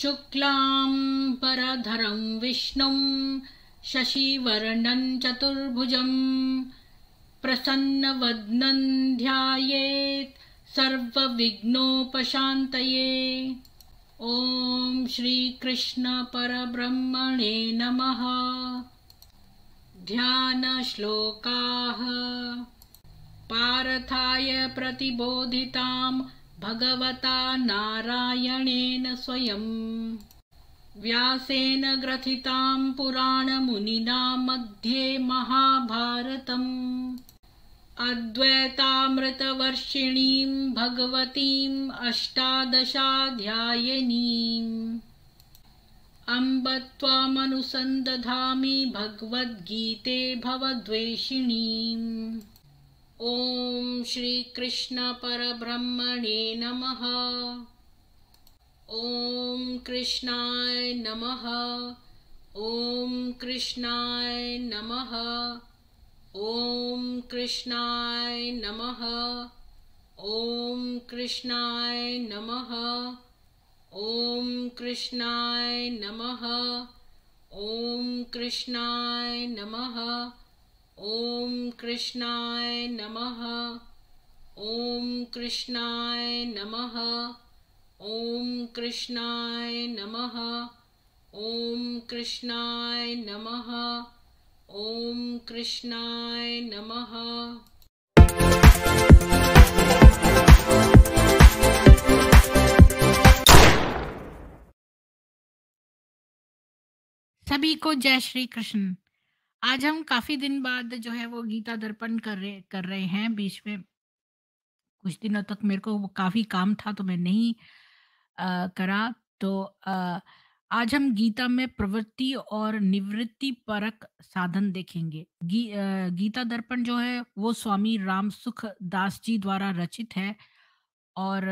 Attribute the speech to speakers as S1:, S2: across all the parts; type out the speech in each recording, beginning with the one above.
S1: शुक्लां परधरं विष्णुं शशिवर्णं चतुर्भुजं प्रसन्नवदनं ध्यायेत् सर्वविघ्नोपशान्तये ॐ श्रीकृष्णपरब्रह्मणे नमः ध्यानश्लोकाः पारथाय प्रतिबोधिताम् भगवता नारायणेन स्वयं। व्यासेन ग्रथितां पुराणमुनिना मध्ये महाभारतम् अद्वैतामृतवर्षिणीं भगवतीम् अष्टादशाध्यायिनीम् अम्ब त्वामनुसन्दधामि भगवद्गीते भवद्वेषिणीम् ॐ श्रीकृष्णपरब्रह्मणे नमः ॐ कृष्णाय नमः ॐ कृष्णाय नमः ॐ कृष्णाय नमः ॐ कृष्णाय नमः ॐ कृष्णाय नमः ॐ कृष्णाय नमः ओम कृष्णाय नमः ओम कृष्णाय नमः ओम कृष्णाय नमः ओम कृष्णाय नमः ओम कृष्णाय नमः सभी को जय श्री कृष्ण आज हम काफी दिन बाद जो है वो गीता दर्पण कर रहे कर रहे हैं बीच में कुछ दिनों तक मेरे को काफी काम था तो मैं नहीं आ, करा तो आ, आज हम गीता में प्रवृत्ति और निवृत्ति परक साधन देखेंगे गी, आ, गीता दर्पण जो है वो स्वामी राम सुख दास जी द्वारा रचित है और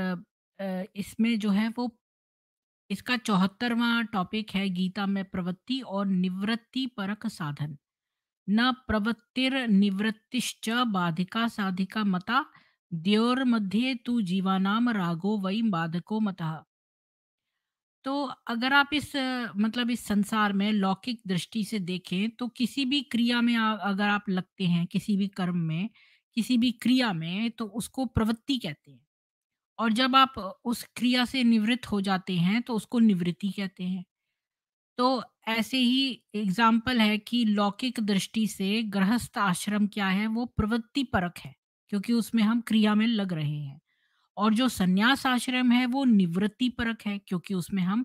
S1: इसमें जो है वो इसका चौहत्तरवा टॉपिक है गीता में प्रवृत्ति और निवृत्ति परक साधन न प्रवृत्तिर निवृत्ति बाधिका साधिका मता मध्ये तु जीवानाम रागो वही बाधको मतः तो अगर आप इस मतलब इस संसार में लौकिक दृष्टि से देखें तो किसी भी क्रिया में आ, अगर आप लगते हैं किसी भी कर्म में किसी भी क्रिया में तो उसको प्रवृत्ति कहते हैं और जब आप उस क्रिया से निवृत्त हो जाते हैं तो उसको निवृत्ति कहते हैं तो ऐसे ही एग्जाम्पल है कि लौकिक दृष्टि से गृहस्थ आश्रम क्या है वो प्रवृत्ति परक है क्योंकि उसमें हम क्रिया में लग रहे हैं और जो संन्यास आश्रम है वो निवृत्ति परक है क्योंकि उसमें हम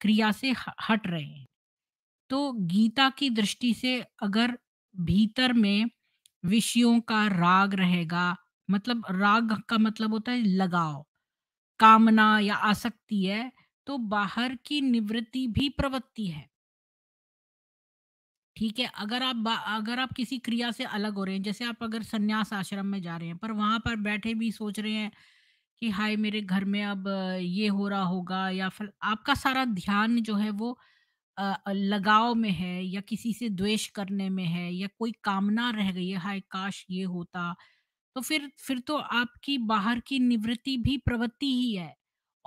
S1: क्रिया से हट रहे हैं तो गीता की दृष्टि से अगर भीतर में विषयों का राग रहेगा मतलब राग का मतलब होता है लगाव कामना या आसक्ति है तो बाहर की निवृत्ति भी प्रवृत्ति है ठीक है अगर आप अगर आप किसी क्रिया से अलग हो रहे हैं जैसे आप अगर संन्यास आश्रम में जा रहे हैं पर वहां पर बैठे भी सोच रहे हैं कि हाय मेरे घर में अब ये हो रहा होगा या फिर आपका सारा ध्यान जो है वो लगाव में है या किसी से द्वेष करने में है या कोई कामना रह गई है हाय काश ये होता तो फिर फिर तो आपकी बाहर की निवृत्ति भी प्रवृत्ति ही है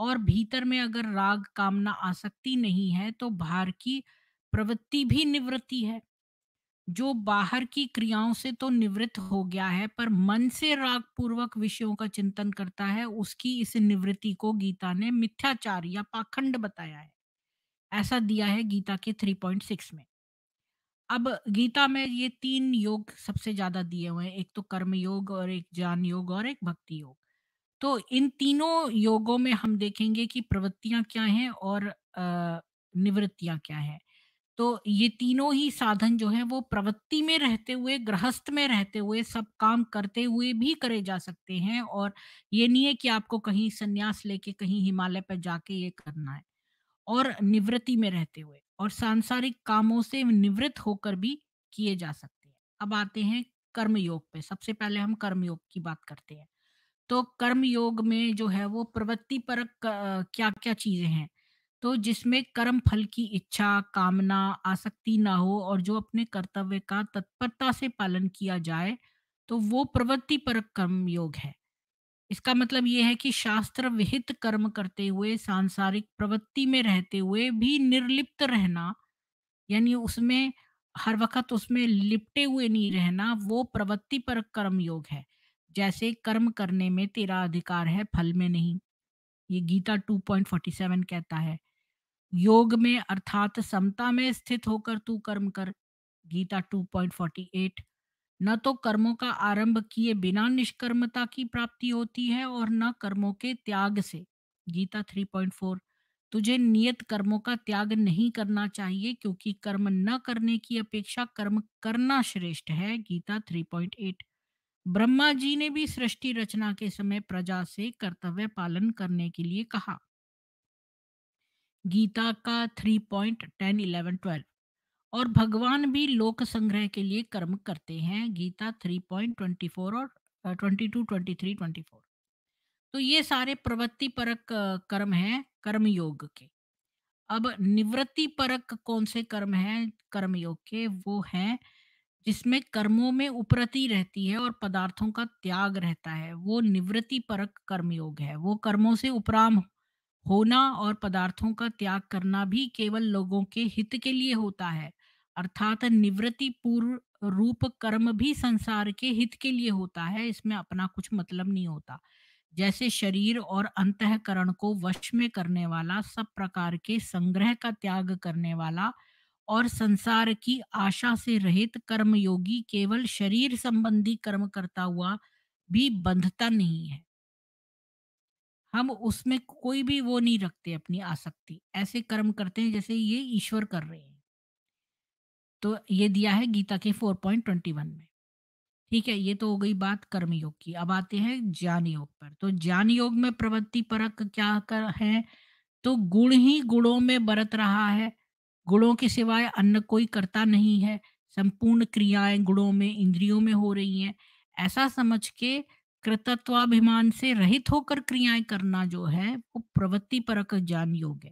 S1: और भीतर में अगर राग कामना आसक्ति नहीं है तो बाहर की प्रवृत्ति भी निवृत्ति है जो बाहर की क्रियाओं से तो निवृत्त हो गया है पर मन से राग पूर्वक विषयों का चिंतन करता है उसकी इस निवृत्ति को गीता ने मिथ्याचार या पाखंड बताया है ऐसा दिया है गीता के 3.6 में अब गीता में ये तीन योग सबसे ज्यादा दिए हुए हैं एक तो कर्म योग और एक ज्ञान योग और एक भक्ति योग तो इन तीनों योगों में हम देखेंगे कि प्रवृत्तियां क्या हैं और निवृत्तियां क्या हैं तो ये तीनों ही साधन जो है वो प्रवृत्ति में रहते हुए गृहस्थ में रहते हुए सब काम करते हुए भी करे जा सकते हैं और ये नहीं है कि आपको कहीं संन्यास लेके कहीं हिमालय पर जाके ये करना है और निवृत्ति में रहते हुए और सांसारिक कामों से निवृत्त होकर भी किए जा सकते हैं अब आते हैं कर्मयोग पे सबसे पहले हम कर्मयोग की बात करते हैं तो कर्मयोग में जो है वो प्रवृत्ति पर क्या क्या चीजें हैं तो जिसमें कर्म फल की इच्छा कामना आसक्ति ना हो और जो अपने कर्तव्य का तत्परता से पालन किया जाए तो वो प्रवृत्ति पर कर्म योग है इसका मतलब ये है कि शास्त्र विहित कर्म करते हुए सांसारिक प्रवृत्ति में रहते हुए भी निर्लिप्त रहना यानी उसमें हर वक्त उसमें लिपटे हुए नहीं रहना वो प्रवृत्ति पर कर्म योग है जैसे कर्म करने में तेरा अधिकार है फल में नहीं ये गीता 2.47 कहता है योग में अर्थात समता में स्थित होकर तू कर्म कर गीता 2.48 न तो कर्मों का आरंभ किए बिना निष्कर्मता की प्राप्ति होती है और न कर्मों के त्याग से गीता 3.4 तुझे नियत कर्मों का त्याग नहीं करना चाहिए क्योंकि कर्म न करने की अपेक्षा कर्म करना श्रेष्ठ है गीता 3.8 ब्रह्मा जी ने भी सृष्टि रचना के समय प्रजा से कर्तव्य पालन करने के लिए कहा गीता का three point ten eleven twelve और भगवान भी लोक संग्रह के लिए कर्म करते हैं Gita three point twenty four और twenty two twenty three twenty four तो ये सारे प्रवृत्ति परक कर्म हैं कर्म योग के अब निवृत्ति परक कौन से कर्म हैं कर्म योग के वो हैं जिसमें कर्मों में उपरति रहती है और पदार्थों का त्याग रहता है वो निवृत्ति परक कर्मयोग है वो कर्मों से उपराम होना और पदार्थों का त्याग करना भी केवल लोगों के हित के लिए होता है अर्थात निवृत्ति पूर्व रूप कर्म भी संसार के हित के लिए होता है इसमें अपना कुछ मतलब नहीं होता जैसे शरीर और अंतकरण को वश में करने वाला सब प्रकार के संग्रह का त्याग करने वाला और संसार की आशा से रहित कर्मयोगी केवल शरीर संबंधी कर्म करता हुआ भी बंधता नहीं है हम उसमें कोई भी वो नहीं रखते अपनी आसक्ति ऐसे कर्म करते हैं जैसे ये ईश्वर कर रहे हैं तो ये दिया है गीता के फोर वन में ठीक है ये तो हो गई बात कर्म योग की अब आते हैं ज्ञान योग पर तो ज्ञान योग में प्रवृत्ति परक क्या कर है तो गुण ही गुणों में बरत रहा है गुणों के सिवाय अन्य कोई करता नहीं है संपूर्ण क्रियाएं गुणों में इंद्रियों में हो रही हैं ऐसा समझ के कृतत्वाभिमान से रहित होकर क्रियाएं करना जो है वो प्रवृत्ति परक ज्ञान योग है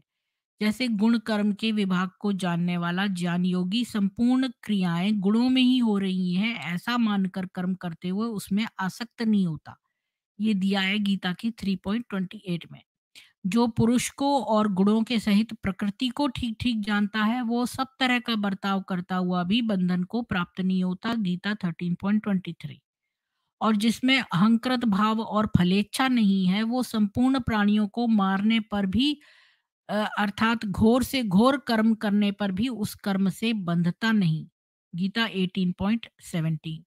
S1: जैसे गुण कर्म के विभाग को जानने वाला ज्ञान योगी संपूर्ण क्रियाएं गुणों में ही हो रही है ऐसा मानकर कर्म करते हुए उसमें आसक्त नहीं होता ये दिया है गीता की 3.28 में जो पुरुष को और गुणों के सहित प्रकृति को ठीक ठीक जानता है वो सब तरह का बर्ताव करता हुआ भी बंधन को प्राप्त नहीं होता Gita thirteen point twenty three और जिसमें अहंकृत भाव और फलेच्छा नहीं है वो संपूर्ण प्राणियों को मारने पर भी अर्थात घोर से घोर कर्म करने पर भी उस कर्म से बंधता नहीं गीता 18.17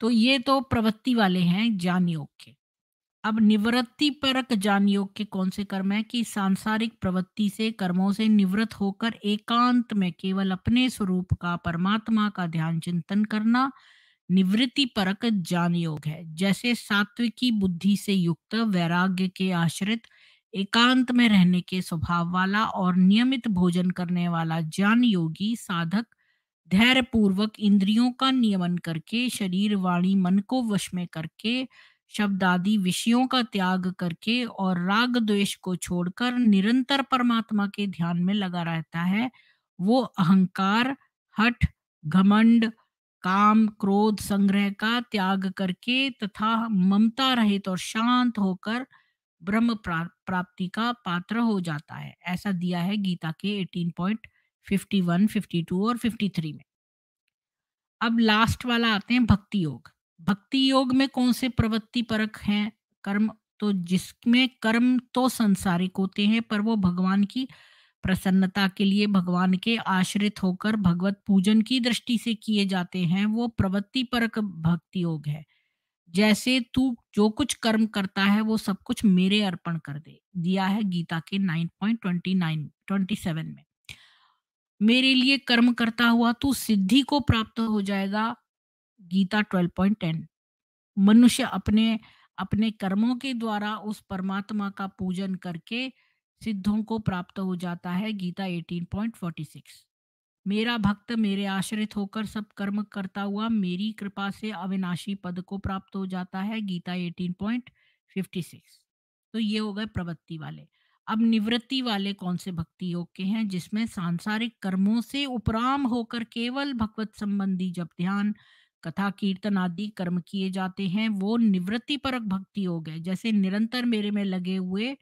S1: तो ये तो प्रवृत्ति वाले हैं ज्ञान योग के अब निवृत्ति परक ज्ञान योग के कौन से कर्म है कि सांसारिक प्रवृत्ति से कर्मों से निवृत्त होकर एकांत में केवल अपने स्वरूप का परमात्मा का ध्यान चिंतन करना निवृत्ति परक ज्ञान योग है जैसे सात्विकी बुद्धि से युक्त वैराग्य के आश्रित एकांत में रहने के स्वभाव वाला और नियमित भोजन करने वाला ज्ञान योगी साधक धैर्य पूर्वक इंद्रियों का नियमन करके शरीर वाणी मन को वश में करके शब्द आदि विषयों का त्याग करके और राग द्वेष को छोड़कर निरंतर परमात्मा के ध्यान में लगा रहता है वो अहंकार हठ घमंड काम क्रोध संग्रह का त्याग करके तथा ममता रहित और शांत होकर ब्रह्म प्राप्ति का पात्र हो जाता है ऐसा दिया है गीता के 18.51, 52 और 53 में अब लास्ट वाला आते हैं भक्ति योग भक्ति योग में कौन से प्रवृत्ति परक हैं कर्म तो जिसमें कर्म तो संसारिक होते हैं पर वो भगवान की प्रसन्नता के लिए भगवान के आश्रित होकर भगवत पूजन की दृष्टि से किए जाते हैं वो प्रवृत्ति परक भक्ति योग है जैसे तू जो कुछ कर्म करता है वो सब कुछ मेरे अर्पण कर दे दिया है गीता के 9.29 27 में मेरे लिए कर्म करता हुआ तू सिद्धि को प्राप्त हो जाएगा गीता 12.10 मनुष्य अपने अपने कर्मों के द्वारा उस परमात्मा का पूजन करके सिद्धों को प्राप्त हो जाता है गीता 18.46 मेरा भक्त मेरे आश्रित होकर सब कर्म करता हुआ मेरी कृपा से अविनाशी पद को प्राप्त हो जाता है गीता 18.56 तो ये हो गए प्रवृत्ति वाले अब निवृत्ति वाले कौन से भक्ति योग के हैं जिसमें सांसारिक कर्मों से उपराम होकर केवल भगवत संबंधी जब ध्यान कथा कीर्तन आदि कर्म किए जाते हैं वो निवृत्ति परक भक्ति योग है जैसे निरंतर मेरे में लगे हुए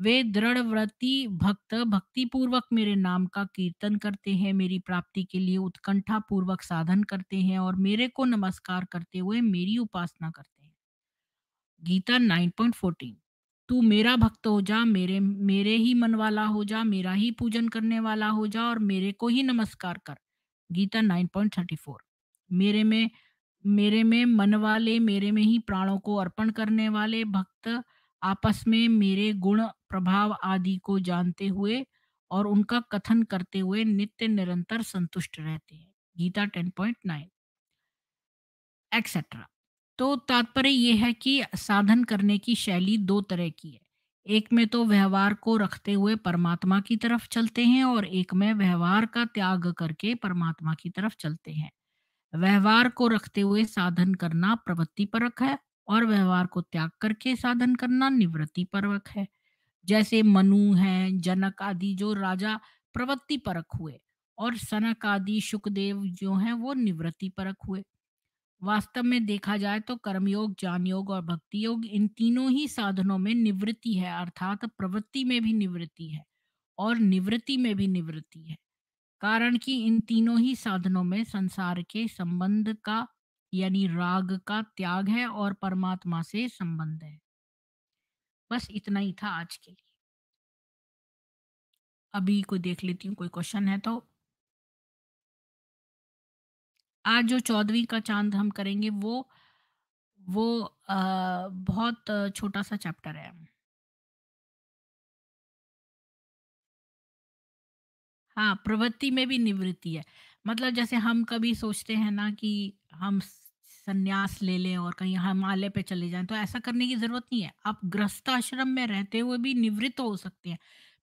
S1: वे दृढ़ व्रति भक्त भक्ति पूर्वक मेरे नाम का कीर्तन करते हैं मेरी प्राप्ति के लिए उत्कंठा पूर्वक साधन करते हैं और मेरे को नमस्कार करते हुए मेरी उपासना करते हैं गीता 9.14 तू मेरा भक्त हो जा मेरे मेरे ही मन वाला हो जा मेरा ही पूजन करने वाला हो जा और मेरे को ही नमस्कार कर गीता 9.34 मेरे में मेरे में मन वाले मेरे में ही प्राणों को अर्पण करने वाले भक्त आपस में मेरे गुण प्रभाव आदि को जानते हुए और उनका कथन करते हुए नित्य निरंतर संतुष्ट रहते हैं Gita ten point nine etcetera तो तात्पर्य यह है कि साधन करने की शैली दो तरह की है एक में तो व्यवहार को रखते हुए परमात्मा की तरफ चलते हैं और एक में व्यवहार का त्याग करके परमात्मा की तरफ चलते हैं व्यवहार को रखते हुए साधन करना प्रवृत्ति परक है और व्यवहार को त्याग करके साधन करना निवृत्ति परवक है जैसे मनु है जनक आदि जो राजा प्रवृत्ति परक हुए और सनक आदि सुखदेव जो हैं वो निवृत्ति परक हुए वास्तव में देखा जाए तो कर्मयोग ज्ञान योग और भक्ति योग इन तीनों ही साधनों में निवृत्ति है अर्थात प्रवृत्ति में भी निवृत्ति है और निवृत्ति में भी निवृत्ति है कारण कि इन तीनों ही साधनों में संसार के संबंध का यानी राग का त्याग है और परमात्मा से संबंध है बस इतना ही था आज के लिए अभी कोई देख लेती हूँ कोई क्वेश्चन है तो आज जो चौदहवीं का चांद हम करेंगे वो वो आ,
S2: बहुत छोटा सा चैप्टर है
S1: हाँ प्रवृत्ति में भी निवृत्ति है मतलब जैसे हम कभी सोचते हैं ना कि हम संन्यास ले लें और कहीं हिमालय पे चले जाएं तो ऐसा करने की जरूरत नहीं है आप ग्रस्त आश्रम में रहते हुए भी निवृत्त हो सकते हैं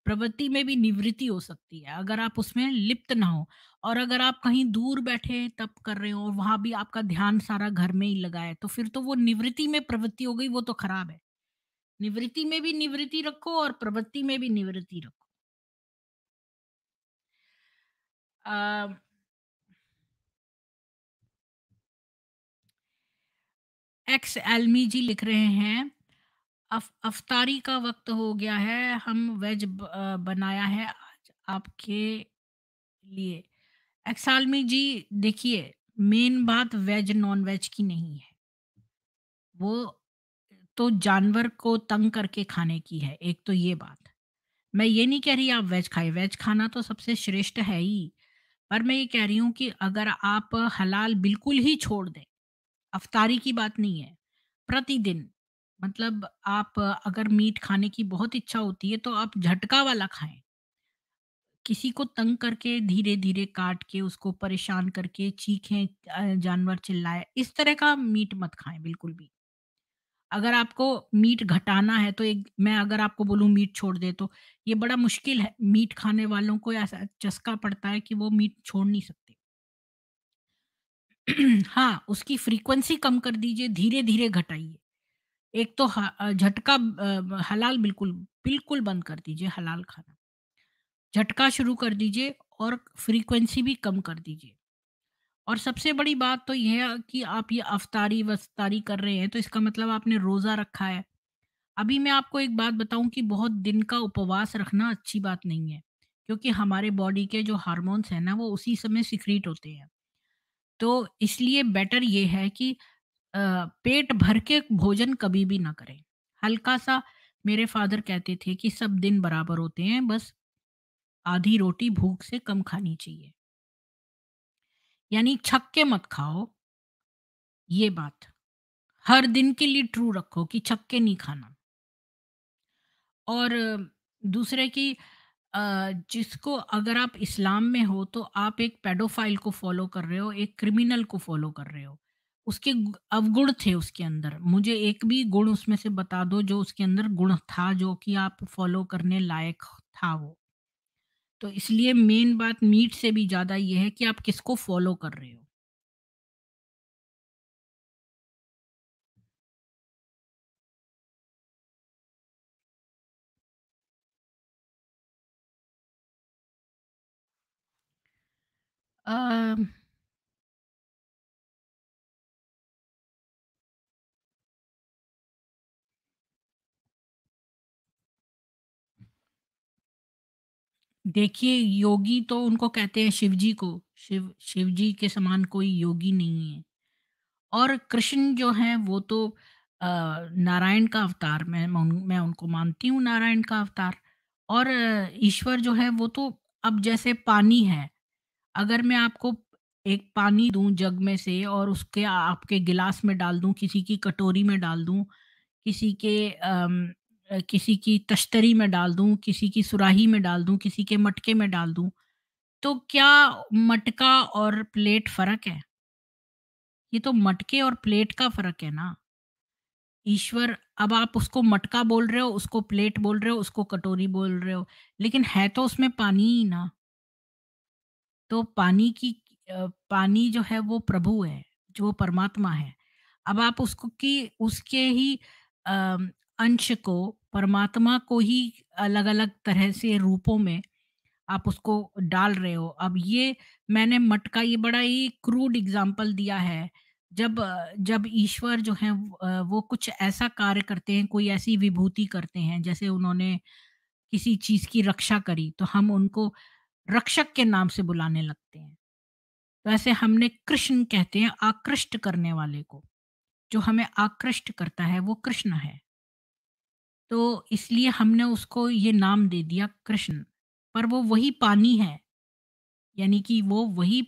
S1: प्रवृत्ति में भी निवृत्ति हो सकती है अगर आप उसमें लिप्त ना हो और अगर आप कहीं दूर बैठे तप कर रहे हो और वहां भी आपका ध्यान सारा घर में ही लगा है तो फिर तो वो निवृत्ति में प्रवृत्ति हो गई वो तो खराब है निवृत्ति में भी निवृत्ति रखो और प्रवृत्ति में भी निवृत्ति रखो अः एक्स एलमी जी लिख रहे हैं अफ, अफतारी का वक्त हो गया है हम वेज बनाया है आज आपके लिए एक्स एलमी जी देखिए मेन बात वेज नॉन वेज की नहीं है वो तो जानवर को तंग करके खाने की है एक तो ये बात मैं ये नहीं कह रही आप वेज खाए वेज खाना तो सबसे श्रेष्ठ है ही पर मैं ये कह रही हूँ कि अगर आप हलाल बिल्कुल ही छोड़ दें अफतारी की बात नहीं है प्रतिदिन मतलब आप अगर मीट खाने की बहुत इच्छा होती है तो आप झटका वाला खाएं किसी को तंग करके धीरे धीरे काट के उसको परेशान करके चीखें जानवर चिल्लाए इस तरह का मीट मत खाएं बिल्कुल भी अगर आपको मीट घटाना है तो एक मैं अगर आपको बोलूं मीट छोड़ दे तो ये बड़ा मुश्किल है मीट खाने वालों को ऐसा चस्का पड़ता है कि वो मीट छोड़ नहीं सकते हाँ उसकी फ्रीक्वेंसी कम कर दीजिए धीरे धीरे घटाइए एक तो झटका हलाल बिल्कुल बिल्कुल बंद कर दीजिए हलाल खाना झटका शुरू कर दीजिए और फ्रीक्वेंसी भी कम कर दीजिए और सबसे बड़ी बात तो यह है कि आप ये अफतारी वस्तारी कर रहे हैं तो इसका मतलब आपने रोज़ा रखा है अभी मैं आपको एक बात बताऊं कि बहुत दिन का उपवास रखना अच्छी बात नहीं है क्योंकि हमारे बॉडी के जो हार्मोन्स हैं ना वो उसी समय सिक्रीट होते हैं तो इसलिए बेटर ये है कि पेट भर के भोजन कभी भी ना करें हल्का सा मेरे फादर कहते थे कि सब दिन बराबर होते हैं बस आधी रोटी भूख से कम खानी चाहिए यानी छक्के मत खाओ ये बात हर दिन के लिए ट्रू रखो कि छक्के नहीं खाना और दूसरे की जिसको अगर आप इस्लाम में हो तो आप एक पेडोफाइल को फॉलो कर रहे हो एक क्रिमिनल को फॉलो कर रहे हो उसके अवगुण थे उसके अंदर मुझे एक भी गुण उसमें से बता दो जो उसके अंदर गुण था जो कि आप फॉलो करने लायक था वो तो इसलिए मेन बात मीट से भी ज्यादा ये है कि आप किसको फॉलो कर रहे हो
S2: Um,
S1: देखिए योगी तो उनको कहते हैं शिव जी को शिव शिवजी के समान कोई योगी नहीं है और कृष्ण जो है वो तो नारायण का अवतार मैं मैं उन- मैं उनको मानती हूँ नारायण का अवतार और ईश्वर जो है वो तो अब जैसे पानी है अगर मैं आपको एक पानी दूं जग में से और उसके आपके गिलास में डाल दूं किसी की कटोरी में डाल दूं किसी के अम, किसी की तश्तरी में डाल दूं किसी की सुराही में डाल दूं किसी के मटके में डाल दूं तो क्या मटका और प्लेट फर्क है ये तो मटके और प्लेट का फर्क है ना ईश्वर अब आप उसको मटका बोल रहे हो उसको प्लेट बोल रहे हो उसको कटोरी बोल रहे हो लेकिन है तो उसमें पानी ही ना तो पानी की पानी जो है वो प्रभु है जो परमात्मा है अब आप उसको की उसके ही अंश को परमात्मा को ही अलग अलग तरह से रूपों में आप उसको डाल रहे हो अब ये मैंने मटका ये बड़ा ही क्रूड एग्जाम्पल दिया है जब जब ईश्वर जो है वो कुछ ऐसा कार्य करते हैं कोई ऐसी विभूति करते हैं जैसे उन्होंने किसी चीज की रक्षा करी तो हम उनको रक्षक के नाम से बुलाने लगते हैं तो ऐसे हमने कृष्ण कहते हैं आकृष्ट करने वाले को जो हमें आकृष्ट करता है वो कृष्ण है तो इसलिए हमने उसको ये नाम दे दिया कृष्ण पर वो वही पानी है यानी कि वो वही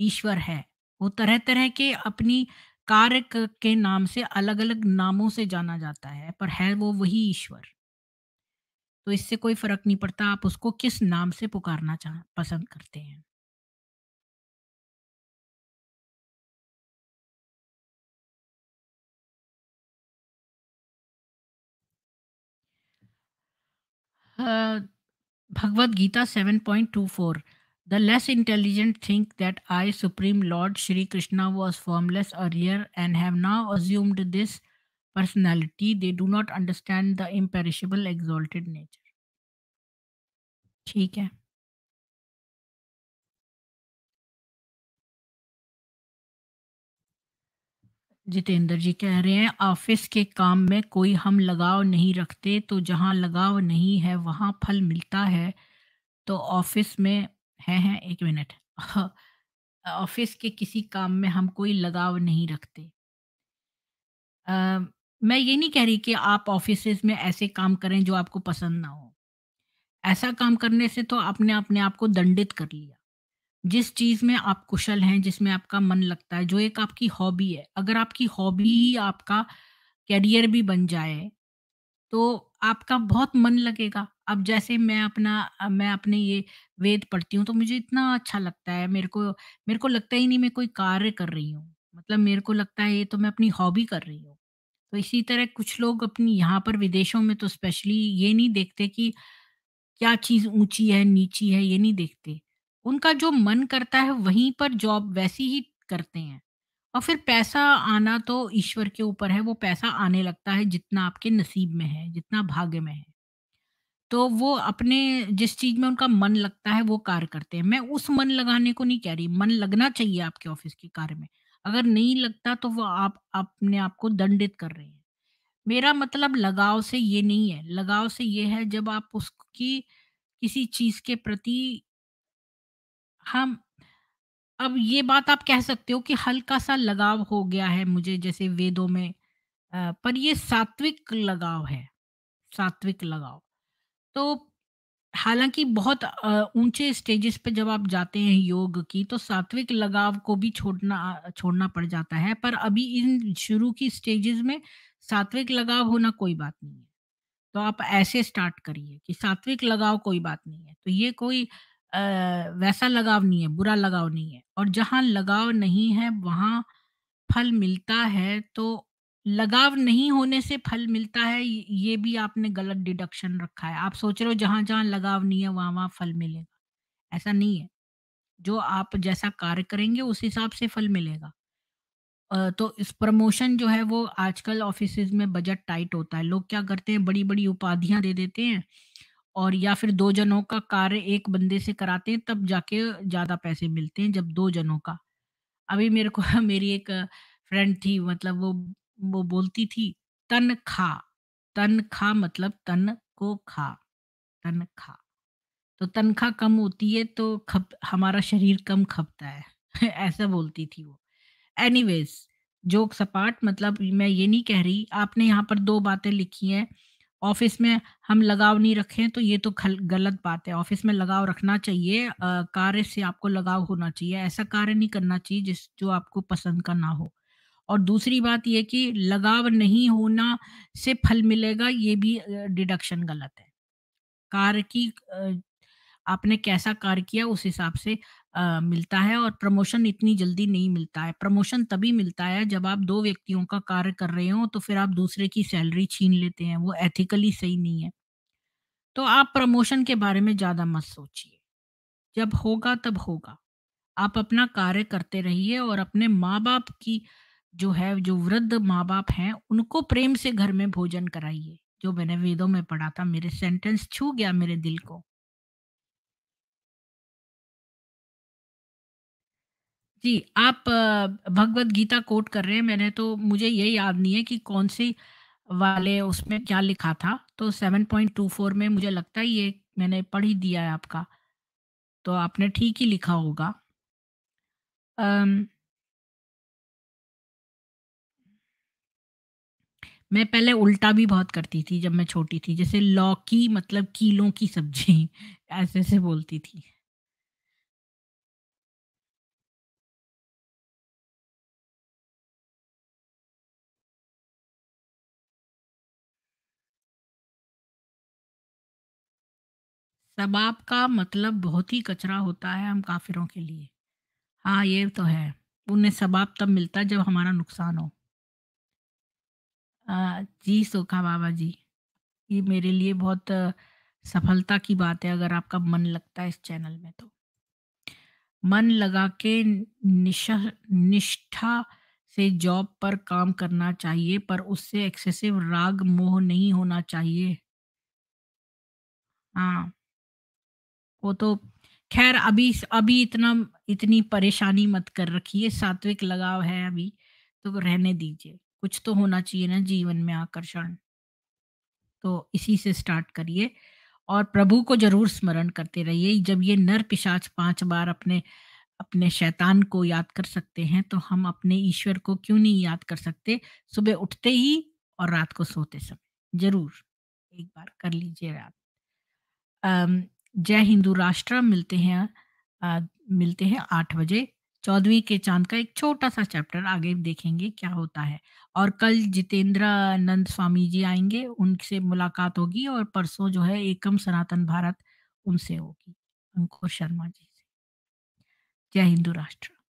S1: ईश्वर है वो तरह तरह के अपनी कार्य के नाम से अलग अलग नामों से जाना जाता है पर है वो वही ईश्वर तो इससे कोई फर्क नहीं पड़ता आप उसको किस नाम से पुकारना चाह पसंद करते हैं Bhagavad Gita seven point two four the less intelligent think that I Supreme Lord Shri Krishna was formless prior and have now assumed this personality, they do not understand the imperishable exalted nature. theek hai Jitendra ji कह रहे हैं office के काम में कोई हम लगाव नहीं रखते तो जहां लगाव नहीं है वहां फल मिलता है तो ऑफिस में है हैं एक मिनट ऑफिस के किसी काम में हम कोई लगाव नहीं रखते मैं ये नहीं कह रही कि आप ऑफिस में ऐसे काम करें जो आपको पसंद ना हो ऐसा काम करने से तो आपने अपने आप को दंडित कर लिया जिस चीज़ में आप कुशल हैं जिसमें आपका मन लगता है जो एक आपकी हॉबी है अगर आपकी हॉबी ही आपका करियर भी बन जाए तो आपका बहुत मन लगेगा अब जैसे मैं अपना मैं अपने ये वेद पढ़ती हूँ तो मुझे इतना अच्छा लगता है मेरे को मेरे को लगता ही नहीं मैं कोई कार्य कर रही हूँ मतलब मेरे को लगता है ये तो मैं अपनी हॉबी कर रही हूँ तो इसी तरह कुछ लोग अपनी यहाँ पर विदेशों में तो स्पेशली ये नहीं देखते कि क्या चीज ऊंची है नीची है ये नहीं देखते उनका जो मन करता है वहीं पर जॉब वैसी ही करते हैं और फिर पैसा आना तो ईश्वर के ऊपर है वो पैसा आने लगता है जितना आपके नसीब में है जितना भाग्य में है तो वो अपने जिस चीज में उनका मन लगता है वो कार्य करते हैं मैं उस मन लगाने को नहीं कह रही मन लगना चाहिए आपके ऑफिस के कार्य में अगर नहीं लगता तो वो आप अपने आप को दंडित कर रहे हैं मेरा मतलब लगाव से ये नहीं है लगाव से ये है जब आप उसकी किसी चीज के प्रति हम अब ये बात आप कह सकते हो कि हल्का सा लगाव हो गया है मुझे जैसे वेदों में पर ये सात्विक लगाव है सात्विक लगाव तो हालांकि बहुत ऊंचे स्टेजेस पे जब आप जाते हैं योग की तो सात्विक लगाव को भी छोड़ना छोड़ना पड़ जाता है पर अभी इन शुरू की स्टेजेस में सात्विक लगाव होना कोई बात नहीं है तो आप ऐसे स्टार्ट करिए कि सात्विक लगाव कोई बात नहीं है तो ये कोई आ, वैसा लगाव नहीं है बुरा लगाव नहीं है और जहाँ लगाव नहीं है वहाँ फल मिलता है तो लगाव नहीं होने से फल मिलता है ये भी आपने गलत डिडक्शन रखा है आप सोच रहे हो जहां जहां लगाव नहीं है वहां वहां फल मिलेगा ऐसा नहीं है जो आप जैसा कार्य करेंगे उस हिसाब से फल मिलेगा तो इस प्रमोशन जो है वो आजकल ऑफिस में बजट टाइट होता है लोग क्या करते हैं बड़ी बड़ी उपाधियां दे देते हैं और या फिर दो जनों का कार्य एक बंदे से कराते हैं तब जाके ज्यादा पैसे मिलते हैं जब दो जनों का अभी मेरे को मेरी एक फ्रेंड थी मतलब वो वो बोलती थी तन खा तन खा मतलब तन को खा तन खा तो तनख्वाह कम होती है तो खप हमारा शरीर कम खपता है ऐसा बोलती थी वो एनीवेज जोक सपाट मतलब मैं ये नहीं कह रही आपने यहाँ पर दो बातें लिखी हैं ऑफिस में हम लगाव नहीं रखें तो ये तो खल गलत बात है ऑफिस में लगाव रखना चाहिए कार्य से आपको लगाव होना चाहिए ऐसा कार्य नहीं करना चाहिए जिस जो आपको पसंद का ना हो और दूसरी बात यह कि लगाव नहीं होना से फल मिलेगा ये भी डिडक्शन गलत है कार्य की आपने कैसा कार्य किया उस हिसाब से आ, मिलता है और प्रमोशन इतनी जल्दी नहीं मिलता है प्रमोशन तभी मिलता है जब आप दो व्यक्तियों का कार्य कर रहे हो तो फिर आप दूसरे की सैलरी छीन लेते हैं वो एथिकली सही नहीं है तो आप प्रमोशन के बारे में ज्यादा मत सोचिए जब होगा तब होगा आप अपना कार्य करते रहिए और अपने माँ बाप की जो है जो वृद्ध माँ बाप हैं उनको प्रेम से घर में भोजन कराइए जो मैंने वेदों में पढ़ा था मेरे सेंटेंस छू गया मेरे दिल को जी आप भगवत गीता कोट कर रहे हैं मैंने तो मुझे ये याद नहीं है कि कौन सी वाले उसमें क्या लिखा था तो 7.24 में मुझे लगता है ये मैंने पढ़ ही दिया है आपका तो आपने ठीक ही लिखा होगा अम्म मैं पहले उल्टा भी बहुत करती थी जब मैं छोटी थी जैसे लौकी मतलब कीलों की सब्जी ऐसे से बोलती थी सबाब का मतलब बहुत ही कचरा होता है हम काफिरों के लिए हाँ ये तो है उन्हें सबाब तब मिलता है जब हमारा नुकसान हो जी, सोखा बाबा जी। ये मेरे लिए बहुत सफलता की बात है अगर आपका मन लगता है इस चैनल में तो। मन लगा के निष्ठा से जॉब पर काम करना चाहिए पर उससे एक्सेसिव राग मोह नहीं होना चाहिए। हाँ। वो तो ख़ैर अभी अभी इतना इतनी परेशानी मत कर रखिए, सात्विक लगाव है अभी, तो रहने दीजिए। कुछ तो होना चाहिए ना जीवन में आकर्षण तो इसी से स्टार्ट करिए और प्रभु को जरूर स्मरण करते रहिए जब ये नर पिशाच पांच बार अपने अपने शैतान को याद कर सकते हैं तो हम अपने ईश्वर को क्यों नहीं याद कर सकते सुबह उठते ही और रात को सोते समय जरूर एक बार कर लीजिए रात जय हिंदू राष्ट्र मिलते हैं आ, मिलते हैं आठ बजे चौदहवीं के चांद का एक छोटा सा चैप्टर आगे देखेंगे क्या होता है और कल जितेंद्र नंद स्वामी जी आएंगे उनसे मुलाकात होगी और परसों जो है एकम सनातन भारत उनसे होगी अंकुर शर्मा जी से जय हिंदू राष्ट्र